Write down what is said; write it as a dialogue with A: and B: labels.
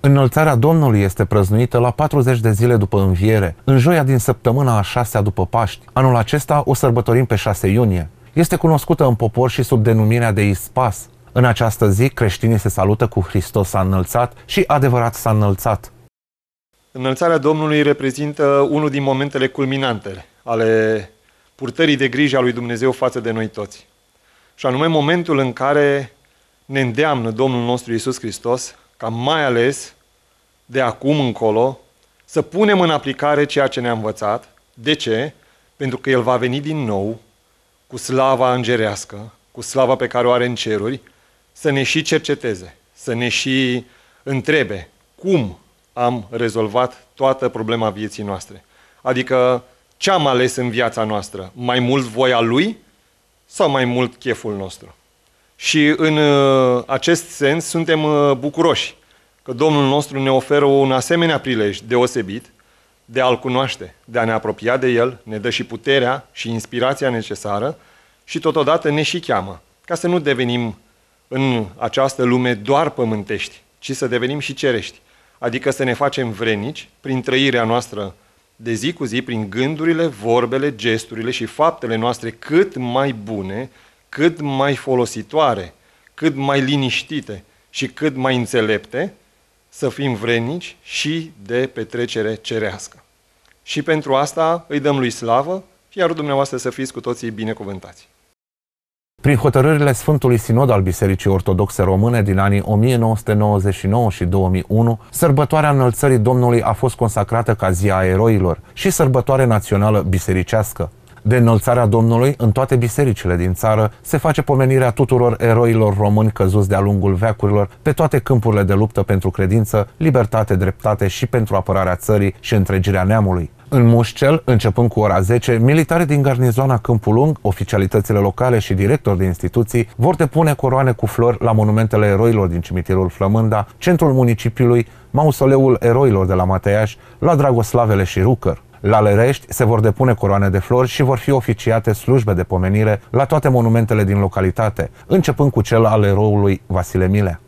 A: Înălțarea Domnului este prăznuită la 40 de zile după înviere, în joia din săptămâna a șasea după Paști. Anul acesta o sărbătorim pe 6 iunie. Este cunoscută în popor și sub denumirea de Ispas. În această zi, creștinii se salută cu Hristos s-a înălțat și adevărat s-a înălțat.
B: Înălțarea Domnului reprezintă unul din momentele culminante ale purtării de grijă a lui Dumnezeu față de noi toți. Și anume momentul în care ne îndeamnă Domnul nostru Isus Hristos ca mai ales de acum încolo să punem în aplicare ceea ce ne-a învățat. De ce? Pentru că El va veni din nou cu slava îngerească, cu slava pe care o are în ceruri, să ne și cerceteze, să ne și întrebe cum am rezolvat toată problema vieții noastre. Adică ce am ales în viața noastră? Mai mult voia Lui sau mai mult cheful nostru? Și în uh, acest sens suntem uh, bucuroși că Domnul nostru ne oferă un asemenea prilej deosebit de a-L cunoaște, de a ne apropia de El, ne dă și puterea și inspirația necesară și totodată ne și cheamă, ca să nu devenim în această lume doar pământești, ci să devenim și cerești, adică să ne facem vrenici prin trăirea noastră de zi cu zi, prin gândurile, vorbele, gesturile și faptele noastre cât mai bune, cât mai folositoare, cât mai liniștite și cât mai înțelepte, să fim vrenici și de petrecere cerească. Și pentru asta îi dăm lui slavă, iar dumneavoastră să fiți cu toții binecuvântați.
A: Prin hotărârile Sfântului Sinod al Bisericii Ortodoxe Române din anii 1999 și 2001, sărbătoarea înălțării Domnului a fost consacrată ca Zi a Eroilor și sărbătoare națională bisericească de înălțarea Domnului în toate bisericile din țară, se face pomenirea tuturor eroilor români căzuți de-a lungul veacurilor pe toate câmpurile de luptă pentru credință, libertate, dreptate și pentru apărarea țării și întregirea neamului. În Mușcel, începând cu ora 10, militari din garnizoana Câmpul Lung, oficialitățile locale și directori de instituții vor depune coroane cu flori la monumentele eroilor din cimitirul Flămânda, centrul municipiului, mausoleul eroilor de la Mateaș, la Dragoslavele și Rucăr. La Lerești se vor depune coroane de flori și vor fi oficiate slujbe de pomenire la toate monumentele din localitate, începând cu cel al eroului Vasile Milea.